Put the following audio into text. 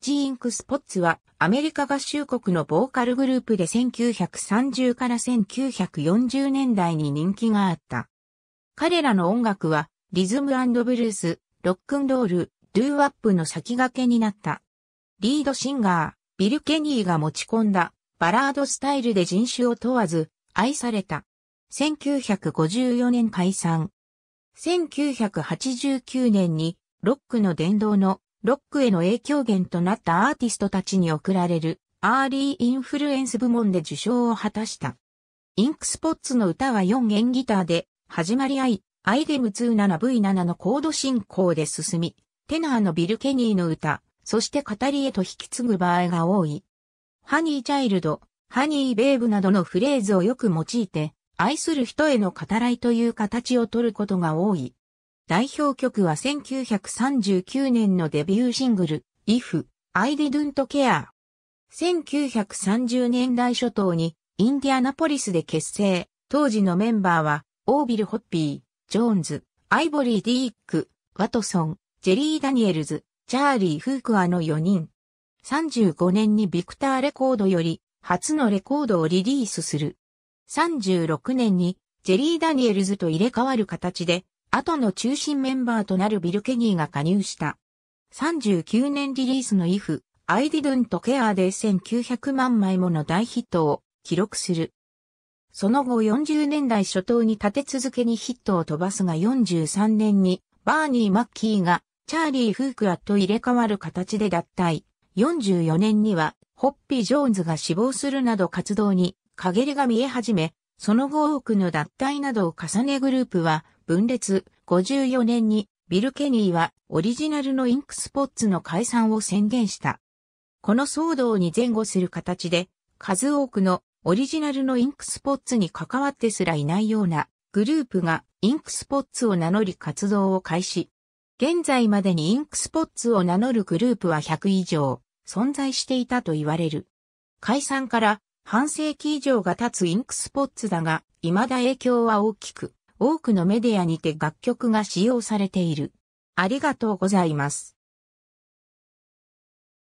ジーンクスポッツはアメリカ合衆国のボーカルグループで1930から1940年代に人気があった。彼らの音楽はリズムブルース、ロックンロール、ドゥーアップの先駆けになった。リードシンガー、ビル・ケニーが持ち込んだバラードスタイルで人種を問わず愛された。1954年解散。1989年にロックの殿堂のロックへの影響源となったアーティストたちに贈られるアーリーインフルエンス部門で受賞を果たした。インクスポッツの歌は4弦ギターで、始まり合い、アイデム 27V7 のコード進行で進み、テナーのビル・ケニーの歌、そして語りへと引き継ぐ場合が多い。ハニー・チャイルド、ハニー・ベーブなどのフレーズをよく用いて、愛する人への語らいという形をとることが多い。代表曲は1939年のデビューシングル、If I Didn't Care。1930年代初頭にインディアナポリスで結成。当時のメンバーは、オービル・ホッピー、ジョーンズ、アイボリー・ディーク、ワトソン、ジェリー・ダニエルズ、チャーリー・フークアの4人。35年にビクターレコードより初のレコードをリリースする。36年にジェリー・ダニエルズと入れ替わる形で後の中心メンバーとなるビル・ケニーが加入した。39年リリースの If、I Didn't Care で1900万枚もの大ヒットを記録する。その後40年代初頭に立て続けにヒットを飛ばすが43年にバーニー・マッキーがチャーリー・フークアと入れ替わる形で脱退。44年にはホッピー・ジョーンズが死亡するなど活動に陰りが見え始め、その後多くの脱退などを重ねグループは分裂、54年にビル・ケニーはオリジナルのインクスポッツの解散を宣言した。この騒動に前後する形で数多くのオリジナルのインクスポッツに関わってすらいないようなグループがインクスポッツを名乗り活動を開始。現在までにインクスポッツを名乗るグループは100以上存在していたと言われる。解散から半世紀以上が経つインクスポッツだが、未だ影響は大きく、多くのメディアにて楽曲が使用されている。ありがとうございます。